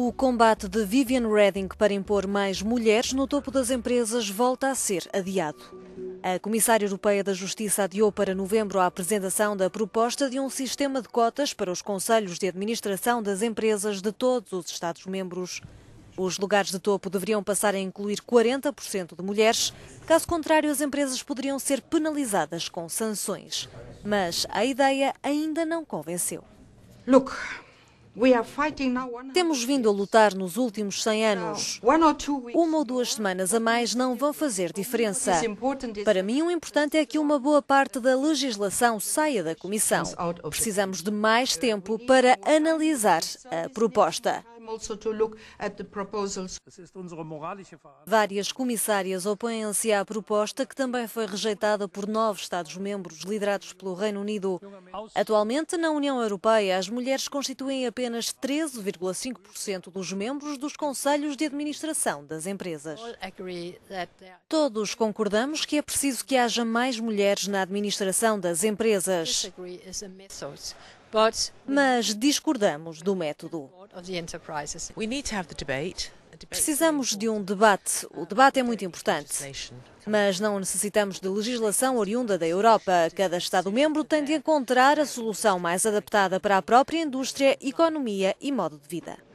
O combate de Vivian Redding para impor mais mulheres no topo das empresas volta a ser adiado. A Comissária Europeia da Justiça adiou para novembro a apresentação da proposta de um sistema de cotas para os conselhos de administração das empresas de todos os Estados-membros. Os lugares de topo deveriam passar a incluir 40% de mulheres, caso contrário, as empresas poderiam ser penalizadas com sanções. Mas a ideia ainda não convenceu. Look, temos vindo a lutar nos últimos 100 anos. Uma ou duas semanas a mais não vão fazer diferença. Para mim, o importante é que uma boa parte da legislação saia da Comissão. Precisamos de mais tempo para analisar a proposta. Várias comissárias opõem-se à proposta que também foi rejeitada por nove Estados-membros liderados pelo Reino Unido. Atualmente, na União Europeia, as mulheres constituem apenas 13,5% dos membros dos conselhos de administração das empresas. Todos concordamos que é preciso que haja mais mulheres na administração das empresas mas discordamos do método. Precisamos de um debate. O debate é muito importante. Mas não necessitamos de legislação oriunda da Europa. Cada Estado-membro tem de encontrar a solução mais adaptada para a própria indústria, economia e modo de vida.